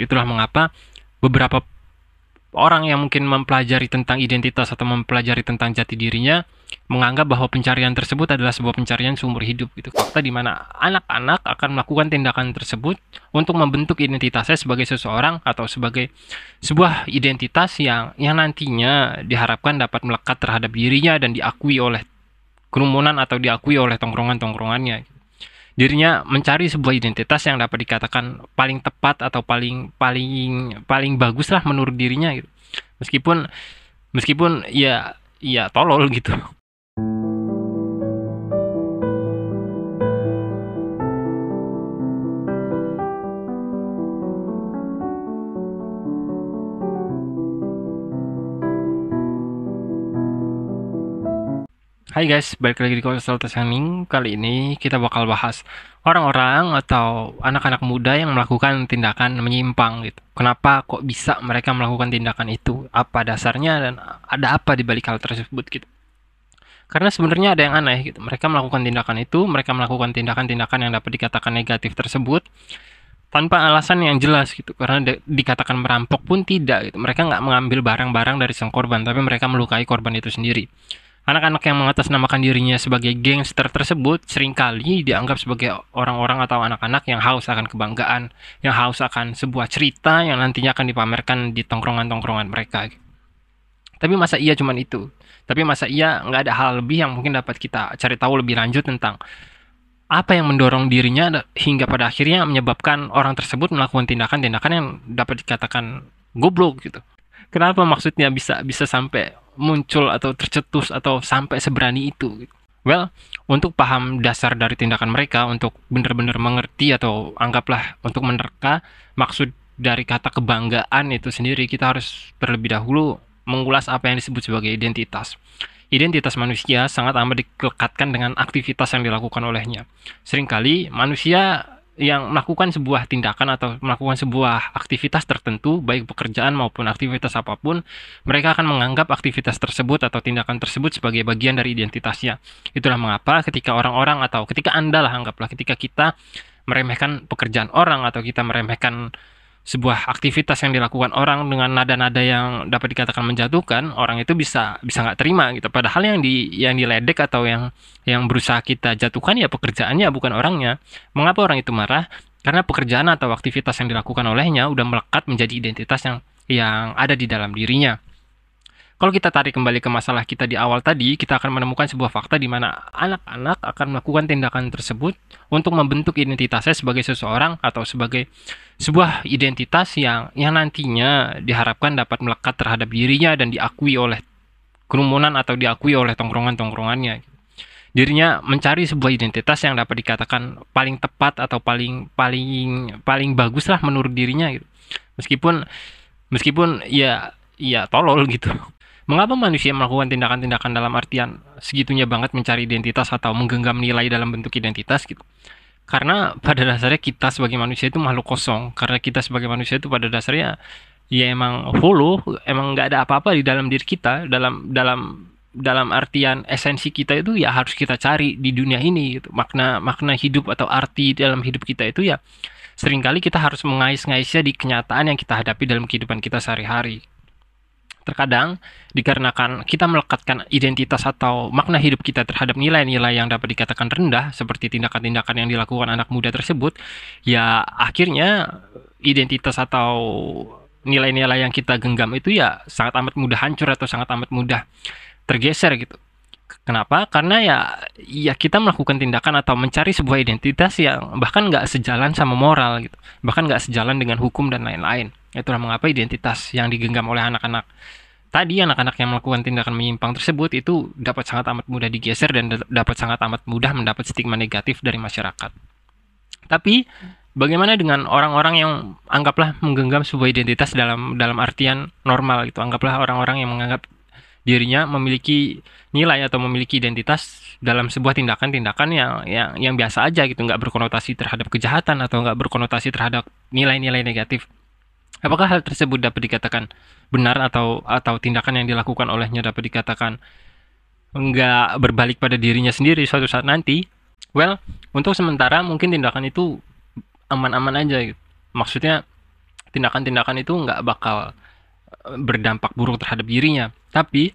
Itulah mengapa beberapa orang yang mungkin mempelajari tentang identitas atau mempelajari tentang jati dirinya menganggap bahwa pencarian tersebut adalah sebuah pencarian seumur hidup gitu fakta di mana anak-anak akan melakukan tindakan tersebut untuk membentuk identitasnya sebagai seseorang atau sebagai sebuah identitas yang yang nantinya diharapkan dapat melekat terhadap dirinya dan diakui oleh kerumunan atau diakui oleh tongkrongan-tongkrongannya gitu dirinya mencari sebuah identitas yang dapat dikatakan paling tepat atau paling paling paling bagus lah menurut dirinya gitu meskipun meskipun ya ya tolol gitu Hai guys, balik lagi di konsultasi Ming. Kali ini kita bakal bahas orang-orang atau anak-anak muda yang melakukan tindakan menyimpang gitu. Kenapa kok bisa mereka melakukan tindakan itu? Apa dasarnya dan ada apa di balik hal tersebut gitu? Karena sebenarnya ada yang aneh gitu. Mereka melakukan tindakan itu, mereka melakukan tindakan-tindakan yang dapat dikatakan negatif tersebut tanpa alasan yang jelas gitu karena dikatakan merampok pun tidak gitu mereka nggak mengambil barang-barang dari sang korban tapi mereka melukai korban itu sendiri Anak-anak yang mengatasnamakan dirinya sebagai gangster tersebut seringkali dianggap sebagai orang-orang atau anak-anak yang haus akan kebanggaan, yang haus akan sebuah cerita yang nantinya akan dipamerkan di tongkrongan-tongkrongan mereka. Tapi masa iya cuman itu? Tapi masa iya nggak ada hal lebih yang mungkin dapat kita cari tahu lebih lanjut tentang apa yang mendorong dirinya hingga pada akhirnya menyebabkan orang tersebut melakukan tindakan-tindakan yang dapat dikatakan goblok gitu. Kenapa maksudnya bisa bisa sampai muncul atau tercetus atau sampai seberani itu? Well, untuk paham dasar dari tindakan mereka, untuk benar-benar mengerti atau anggaplah untuk menerka maksud dari kata kebanggaan itu sendiri, kita harus terlebih dahulu mengulas apa yang disebut sebagai identitas. Identitas manusia sangat amat dikekatkan dengan aktivitas yang dilakukan olehnya. Seringkali manusia yang melakukan sebuah tindakan atau melakukan sebuah aktivitas tertentu baik pekerjaan maupun aktivitas apapun mereka akan menganggap aktivitas tersebut atau tindakan tersebut sebagai bagian dari identitasnya itulah mengapa ketika orang-orang atau ketika anda lah anggaplah ketika kita meremehkan pekerjaan orang atau kita meremehkan sebuah aktivitas yang dilakukan orang dengan nada-nada yang dapat dikatakan menjatuhkan orang itu bisa bisa nggak terima gitu padahal yang di yang diledek atau yang yang berusaha kita jatuhkan ya pekerjaannya bukan orangnya mengapa orang itu marah karena pekerjaan atau aktivitas yang dilakukan olehnya udah melekat menjadi identitas yang yang ada di dalam dirinya kalau kita tarik kembali ke masalah kita di awal tadi, kita akan menemukan sebuah fakta di mana anak-anak akan melakukan tindakan tersebut untuk membentuk identitasnya sebagai seseorang atau sebagai sebuah identitas yang yang nantinya diharapkan dapat melekat terhadap dirinya dan diakui oleh kerumunan atau diakui oleh tongkrongan-tongkrongannya. Dirinya mencari sebuah identitas yang dapat dikatakan paling tepat atau paling paling paling bagus lah menurut dirinya gitu. Meskipun meskipun ya ya tolol gitu Mengapa manusia melakukan tindakan-tindakan dalam artian segitunya banget mencari identitas atau menggenggam nilai dalam bentuk identitas gitu? Karena pada dasarnya kita sebagai manusia itu makhluk kosong. Karena kita sebagai manusia itu pada dasarnya ya emang hulu, emang nggak ada apa-apa di dalam diri kita, dalam dalam dalam artian esensi kita itu ya harus kita cari di dunia ini gitu. makna makna hidup atau arti dalam hidup kita itu ya seringkali kita harus mengais-ngaisnya di kenyataan yang kita hadapi dalam kehidupan kita sehari-hari terkadang dikarenakan kita melekatkan identitas atau makna hidup kita terhadap nilai-nilai yang dapat dikatakan rendah seperti tindakan-tindakan yang dilakukan anak muda tersebut, ya akhirnya identitas atau nilai-nilai yang kita genggam itu ya sangat amat mudah hancur atau sangat amat mudah tergeser gitu. Kenapa? Karena ya ya kita melakukan tindakan atau mencari sebuah identitas yang bahkan nggak sejalan sama moral gitu, bahkan nggak sejalan dengan hukum dan lain-lain. Itulah mengapa identitas yang digenggam oleh anak-anak tadi anak-anak yang melakukan tindakan menyimpang tersebut itu dapat sangat amat mudah digeser dan dapat sangat amat mudah mendapat stigma negatif dari masyarakat. Tapi bagaimana dengan orang-orang yang anggaplah menggenggam sebuah identitas dalam dalam artian normal itu Anggaplah orang-orang yang menganggap dirinya memiliki nilai atau memiliki identitas dalam sebuah tindakan-tindakan yang yang yang biasa aja gitu, nggak berkonotasi terhadap kejahatan atau nggak berkonotasi terhadap nilai-nilai negatif Apakah hal tersebut dapat dikatakan benar atau atau tindakan yang dilakukan olehnya dapat dikatakan enggak berbalik pada dirinya sendiri suatu saat nanti? Well, untuk sementara mungkin tindakan itu aman-aman aja gitu. Maksudnya tindakan-tindakan itu enggak bakal eh, berdampak buruk terhadap dirinya. Tapi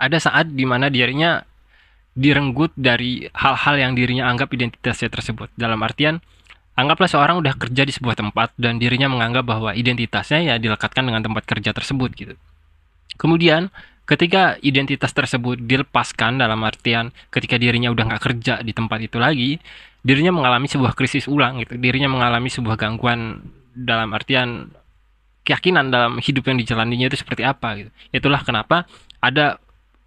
ada saat di mana dirinya direnggut dari hal-hal yang dirinya anggap identitasnya tersebut. Dalam artian, Anggaplah seorang udah kerja di sebuah tempat dan dirinya menganggap bahwa identitasnya ya dilekatkan dengan tempat kerja tersebut gitu. Kemudian ketika identitas tersebut dilepaskan dalam artian ketika dirinya udah nggak kerja di tempat itu lagi, dirinya mengalami sebuah krisis ulang gitu. Dirinya mengalami sebuah gangguan dalam artian keyakinan dalam hidup yang dijalaninya itu seperti apa gitu. Itulah kenapa ada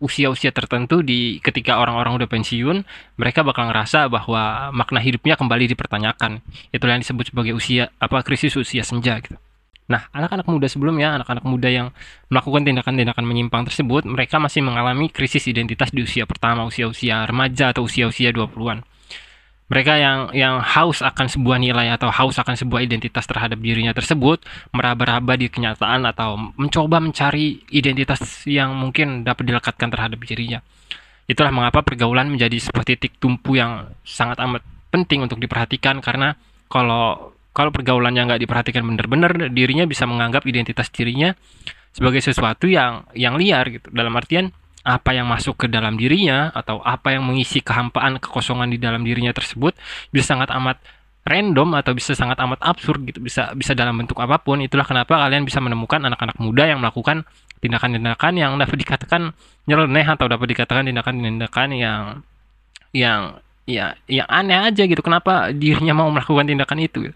usia-usia tertentu di ketika orang-orang udah pensiun, mereka bakal ngerasa bahwa makna hidupnya kembali dipertanyakan. Itulah yang disebut sebagai usia apa krisis usia senja gitu. Nah, anak-anak muda sebelumnya, anak-anak muda yang melakukan tindakan-tindakan menyimpang tersebut, mereka masih mengalami krisis identitas di usia pertama, usia-usia remaja atau usia-usia 20-an. Mereka yang yang haus akan sebuah nilai atau haus akan sebuah identitas terhadap dirinya tersebut meraba-raba di kenyataan atau mencoba mencari identitas yang mungkin dapat dilekatkan terhadap dirinya. Itulah mengapa pergaulan menjadi sebuah titik tumpu yang sangat amat penting untuk diperhatikan karena kalau kalau yang nggak diperhatikan benar-benar dirinya bisa menganggap identitas dirinya sebagai sesuatu yang yang liar gitu dalam artian apa yang masuk ke dalam dirinya atau apa yang mengisi kehampaan kekosongan di dalam dirinya tersebut bisa sangat amat random atau bisa sangat amat absurd gitu bisa bisa dalam bentuk apapun itulah kenapa kalian bisa menemukan anak-anak muda yang melakukan tindakan-tindakan yang dapat dikatakan nyeleneh atau dapat dikatakan tindakan-tindakan yang yang ya yang aneh aja gitu kenapa dirinya mau melakukan tindakan itu gitu.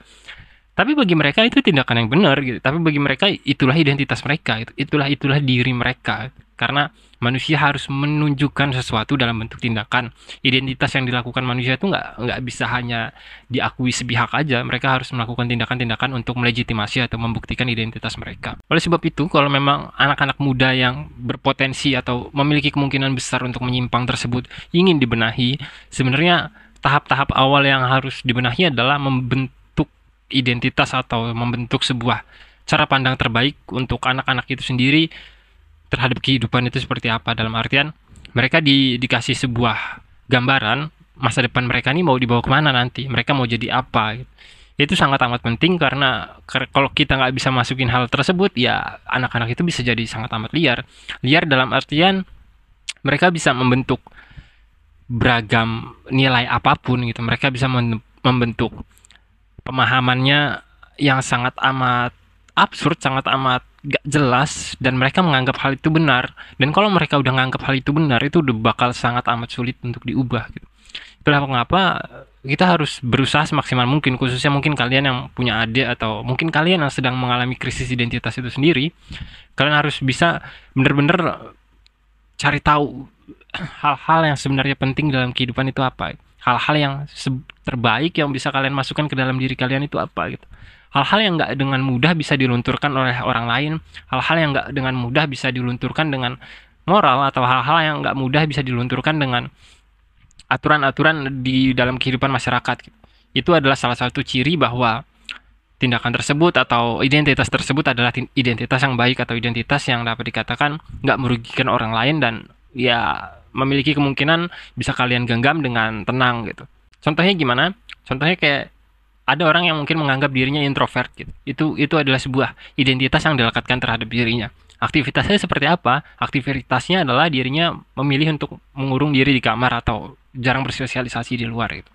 tapi bagi mereka itu tindakan yang benar gitu tapi bagi mereka itulah identitas mereka itu itulah itulah diri mereka gitu karena manusia harus menunjukkan sesuatu dalam bentuk tindakan identitas yang dilakukan manusia itu nggak nggak bisa hanya diakui sepihak aja mereka harus melakukan tindakan-tindakan untuk melegitimasi atau membuktikan identitas mereka oleh sebab itu kalau memang anak-anak muda yang berpotensi atau memiliki kemungkinan besar untuk menyimpang tersebut ingin dibenahi sebenarnya tahap-tahap awal yang harus dibenahi adalah membentuk identitas atau membentuk sebuah cara pandang terbaik untuk anak-anak itu sendiri terhadap kehidupan itu seperti apa dalam artian mereka di, dikasih sebuah gambaran masa depan mereka ini mau dibawa kemana nanti mereka mau jadi apa itu sangat amat penting karena kalau kita nggak bisa masukin hal tersebut ya anak-anak itu bisa jadi sangat amat liar liar dalam artian mereka bisa membentuk beragam nilai apapun gitu mereka bisa membentuk pemahamannya yang sangat amat absurd sangat amat gak jelas dan mereka menganggap hal itu benar dan kalau mereka udah menganggap hal itu benar itu udah bakal sangat amat sulit untuk diubah gitu itulah mengapa kita harus berusaha semaksimal mungkin khususnya mungkin kalian yang punya adik atau mungkin kalian yang sedang mengalami krisis identitas itu sendiri kalian harus bisa bener-bener cari tahu hal-hal yang sebenarnya penting dalam kehidupan itu apa hal-hal yang terbaik yang bisa kalian masukkan ke dalam diri kalian itu apa gitu hal-hal yang nggak dengan mudah bisa dilunturkan oleh orang lain hal-hal yang nggak dengan mudah bisa dilunturkan dengan moral atau hal-hal yang nggak mudah bisa dilunturkan dengan aturan-aturan di dalam kehidupan masyarakat itu adalah salah satu ciri bahwa tindakan tersebut atau identitas tersebut adalah identitas yang baik atau identitas yang dapat dikatakan nggak merugikan orang lain dan ya memiliki kemungkinan bisa kalian genggam dengan tenang gitu. Contohnya gimana? Contohnya kayak ada orang yang mungkin menganggap dirinya introvert gitu. Itu itu adalah sebuah identitas yang dilekatkan terhadap dirinya. Aktivitasnya seperti apa? Aktivitasnya adalah dirinya memilih untuk mengurung diri di kamar atau jarang bersosialisasi di luar gitu.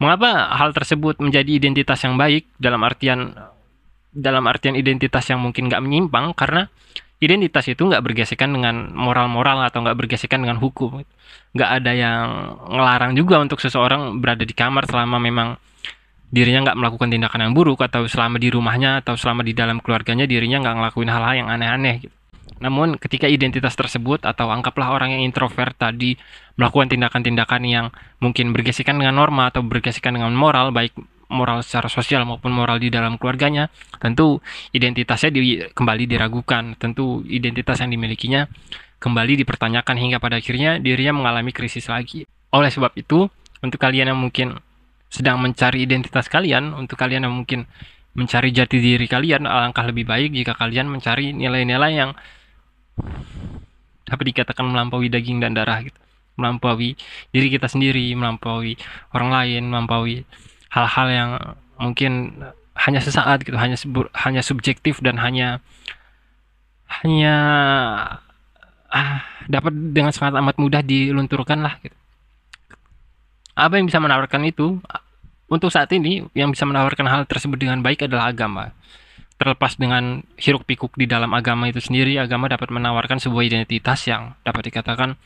Mengapa hal tersebut menjadi identitas yang baik dalam artian dalam artian identitas yang mungkin nggak menyimpang karena identitas itu nggak bergesekan dengan moral-moral atau nggak bergesekan dengan hukum nggak ada yang ngelarang juga untuk seseorang berada di kamar selama memang dirinya nggak melakukan tindakan yang buruk atau selama di rumahnya atau selama di dalam keluarganya dirinya nggak ngelakuin hal-hal yang aneh-aneh gitu. Namun ketika identitas tersebut atau anggaplah orang yang introvert tadi melakukan tindakan-tindakan yang mungkin bergesekan dengan norma atau bergesekan dengan moral baik moral secara sosial maupun moral di dalam keluarganya, tentu identitasnya di, kembali diragukan, tentu identitas yang dimilikinya kembali dipertanyakan hingga pada akhirnya dirinya mengalami krisis lagi. Oleh sebab itu, untuk kalian yang mungkin sedang mencari identitas kalian, untuk kalian yang mungkin mencari jati diri kalian, alangkah lebih baik jika kalian mencari nilai-nilai yang dapat dikatakan melampaui daging dan darah gitu. Melampaui diri kita sendiri, melampaui orang lain, melampaui hal-hal yang mungkin hanya sesaat gitu, hanya hanya subjektif dan hanya hanya ah, dapat dengan sangat amat mudah dilunturkan lah gitu. Apa yang bisa menawarkan itu untuk saat ini yang bisa menawarkan hal tersebut dengan baik adalah agama. Terlepas dengan hiruk pikuk di dalam agama itu sendiri, agama dapat menawarkan sebuah identitas yang dapat dikatakan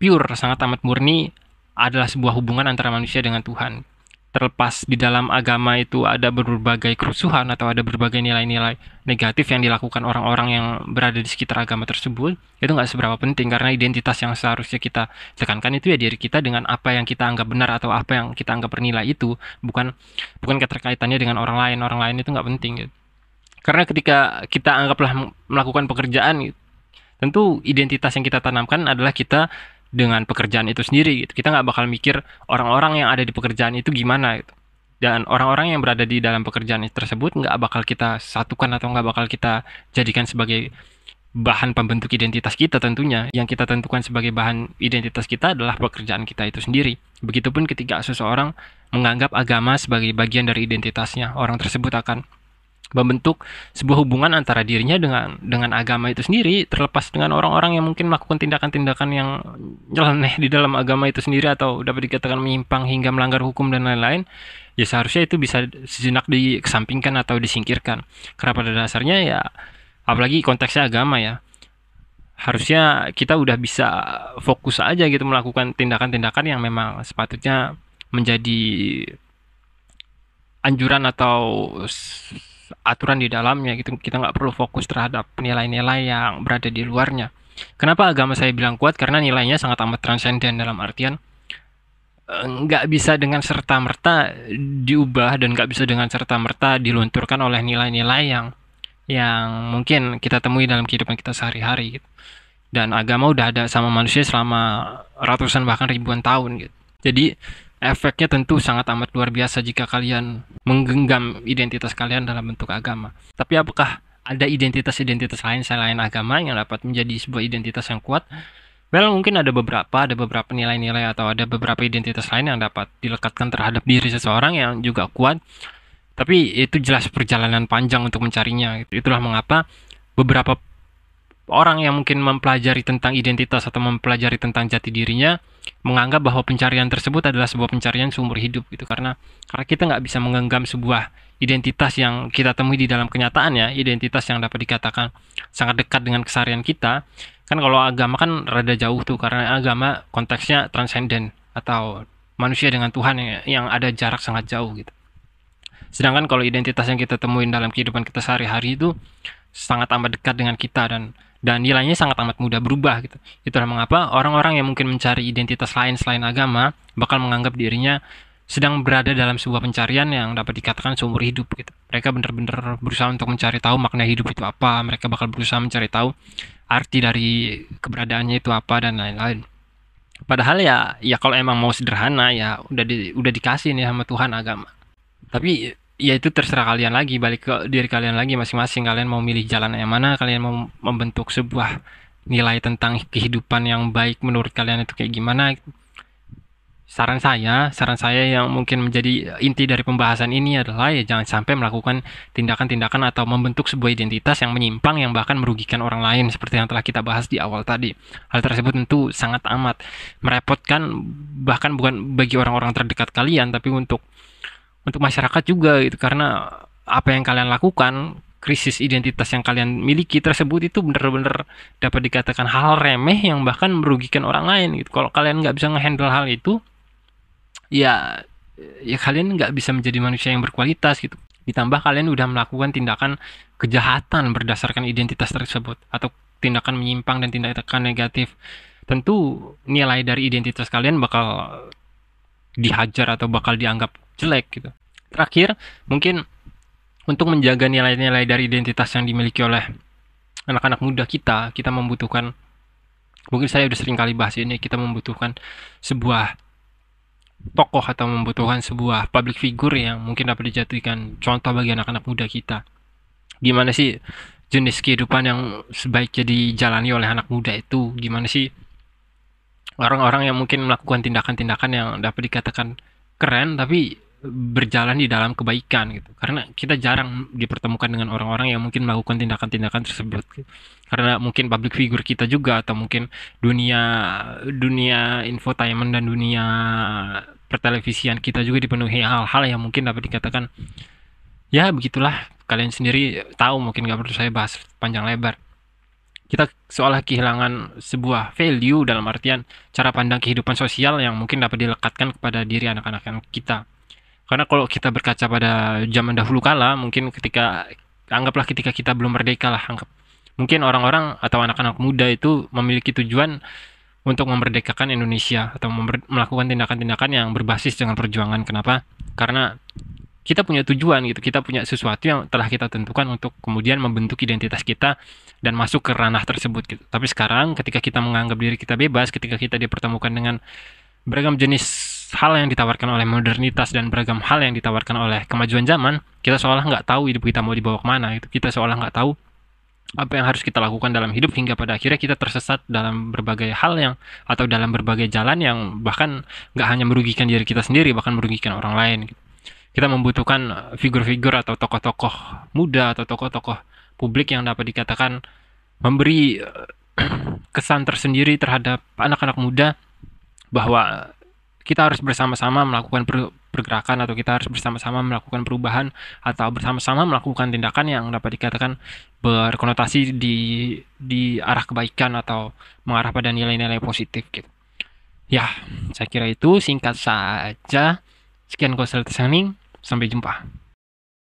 pure, sangat amat murni adalah sebuah hubungan antara manusia dengan Tuhan terlepas di dalam agama itu ada berbagai kerusuhan atau ada berbagai nilai-nilai negatif yang dilakukan orang-orang yang berada di sekitar agama tersebut itu nggak seberapa penting karena identitas yang seharusnya kita tekankan itu ya diri kita dengan apa yang kita anggap benar atau apa yang kita anggap bernilai itu bukan bukan keterkaitannya dengan orang lain orang lain itu nggak penting gitu. karena ketika kita anggaplah melakukan pekerjaan gitu, tentu identitas yang kita tanamkan adalah kita dengan pekerjaan itu sendiri gitu. Kita nggak bakal mikir orang-orang yang ada di pekerjaan itu gimana gitu. Dan orang-orang yang berada di dalam pekerjaan tersebut nggak bakal kita satukan atau nggak bakal kita jadikan sebagai bahan pembentuk identitas kita tentunya. Yang kita tentukan sebagai bahan identitas kita adalah pekerjaan kita itu sendiri. Begitupun ketika seseorang menganggap agama sebagai bagian dari identitasnya, orang tersebut akan membentuk sebuah hubungan antara dirinya dengan dengan agama itu sendiri terlepas dengan orang-orang yang mungkin melakukan tindakan-tindakan yang nyeleneh di dalam agama itu sendiri atau dapat dikatakan menyimpang hingga melanggar hukum dan lain-lain ya seharusnya itu bisa sejenak dikesampingkan atau disingkirkan karena pada dasarnya ya apalagi konteksnya agama ya harusnya kita udah bisa fokus aja gitu melakukan tindakan-tindakan yang memang sepatutnya menjadi anjuran atau aturan di dalamnya gitu kita nggak perlu fokus terhadap nilai-nilai yang berada di luarnya kenapa agama saya bilang kuat karena nilainya sangat amat transenden dalam artian eh, nggak bisa dengan serta merta diubah dan nggak bisa dengan serta merta dilunturkan oleh nilai-nilai yang yang mungkin kita temui dalam kehidupan kita sehari-hari gitu. dan agama udah ada sama manusia selama ratusan bahkan ribuan tahun gitu jadi efeknya tentu sangat amat luar biasa jika kalian menggenggam identitas kalian dalam bentuk agama. Tapi apakah ada identitas-identitas lain selain agama yang dapat menjadi sebuah identitas yang kuat? Well, mungkin ada beberapa, ada beberapa nilai-nilai atau ada beberapa identitas lain yang dapat dilekatkan terhadap diri seseorang yang juga kuat. Tapi itu jelas perjalanan panjang untuk mencarinya. Itulah mengapa beberapa orang yang mungkin mempelajari tentang identitas atau mempelajari tentang jati dirinya menganggap bahwa pencarian tersebut adalah sebuah pencarian sumber hidup gitu karena karena kita nggak bisa menggenggam sebuah identitas yang kita temui di dalam kenyataan ya identitas yang dapat dikatakan sangat dekat dengan keseharian kita kan kalau agama kan rada jauh tuh karena agama konteksnya transenden atau manusia dengan Tuhan yang, yang ada jarak sangat jauh gitu sedangkan kalau identitas yang kita temuin dalam kehidupan kita sehari-hari itu sangat amat dekat dengan kita dan dan nilainya sangat amat mudah berubah gitu. Itulah mengapa orang-orang yang mungkin mencari identitas lain selain agama bakal menganggap dirinya sedang berada dalam sebuah pencarian yang dapat dikatakan seumur hidup gitu. Mereka benar-benar berusaha untuk mencari tahu makna hidup itu apa, mereka bakal berusaha mencari tahu arti dari keberadaannya itu apa dan lain-lain. Padahal ya ya kalau emang mau sederhana ya udah di, udah dikasih nih sama Tuhan agama. Tapi ya itu terserah kalian lagi balik ke diri kalian lagi masing-masing kalian mau milih jalan yang mana kalian mau membentuk sebuah nilai tentang kehidupan yang baik menurut kalian itu kayak gimana saran saya saran saya yang mungkin menjadi inti dari pembahasan ini adalah ya jangan sampai melakukan tindakan-tindakan atau membentuk sebuah identitas yang menyimpang yang bahkan merugikan orang lain seperti yang telah kita bahas di awal tadi hal tersebut tentu sangat amat merepotkan bahkan bukan bagi orang-orang terdekat kalian tapi untuk untuk masyarakat juga gitu karena apa yang kalian lakukan krisis identitas yang kalian miliki tersebut itu benar-benar dapat dikatakan hal remeh yang bahkan merugikan orang lain gitu kalau kalian nggak bisa ngehandle hal itu ya ya kalian nggak bisa menjadi manusia yang berkualitas gitu ditambah kalian udah melakukan tindakan kejahatan berdasarkan identitas tersebut atau tindakan menyimpang dan tindakan negatif tentu nilai dari identitas kalian bakal dihajar atau bakal dianggap jelek gitu. Terakhir, mungkin untuk menjaga nilai-nilai dari identitas yang dimiliki oleh anak-anak muda kita, kita membutuhkan mungkin saya udah sering kali bahas ini, kita membutuhkan sebuah tokoh atau membutuhkan sebuah public figure yang mungkin dapat dijadikan contoh bagi anak-anak muda kita. Gimana sih jenis kehidupan yang sebaiknya dijalani oleh anak muda itu? Gimana sih orang-orang yang mungkin melakukan tindakan-tindakan yang dapat dikatakan keren tapi berjalan di dalam kebaikan gitu karena kita jarang dipertemukan dengan orang-orang yang mungkin melakukan tindakan-tindakan tersebut karena mungkin public figure kita juga atau mungkin dunia dunia infotainment dan dunia pertelevisian kita juga dipenuhi hal-hal yang mungkin dapat dikatakan ya begitulah kalian sendiri tahu mungkin nggak perlu saya bahas panjang lebar kita seolah kehilangan sebuah value dalam artian cara pandang kehidupan sosial yang mungkin dapat dilekatkan kepada diri anak-anak kita karena kalau kita berkaca pada zaman dahulu kala, mungkin ketika anggaplah ketika kita belum merdeka lah, anggap mungkin orang-orang atau anak-anak muda itu memiliki tujuan untuk memerdekakan Indonesia atau melakukan tindakan-tindakan yang berbasis dengan perjuangan. Kenapa? Karena kita punya tujuan gitu, kita punya sesuatu yang telah kita tentukan untuk kemudian membentuk identitas kita dan masuk ke ranah tersebut gitu. Tapi sekarang ketika kita menganggap diri kita bebas, ketika kita dipertemukan dengan beragam jenis hal yang ditawarkan oleh modernitas dan beragam hal yang ditawarkan oleh kemajuan zaman, kita seolah nggak tahu hidup kita mau dibawa kemana. Gitu. Kita seolah nggak tahu apa yang harus kita lakukan dalam hidup hingga pada akhirnya kita tersesat dalam berbagai hal yang atau dalam berbagai jalan yang bahkan nggak hanya merugikan diri kita sendiri bahkan merugikan orang lain gitu. kita membutuhkan figur-figur atau tokoh-tokoh muda atau tokoh-tokoh publik yang dapat dikatakan memberi eh, kesan tersendiri terhadap anak-anak muda bahwa kita harus bersama-sama melakukan pergerakan atau kita harus bersama-sama melakukan perubahan atau bersama-sama melakukan tindakan yang dapat dikatakan berkonotasi di di arah kebaikan atau mengarah pada nilai-nilai positif gitu. Ya, saya kira itu singkat saja. Sekian konsultasi Sampai jumpa.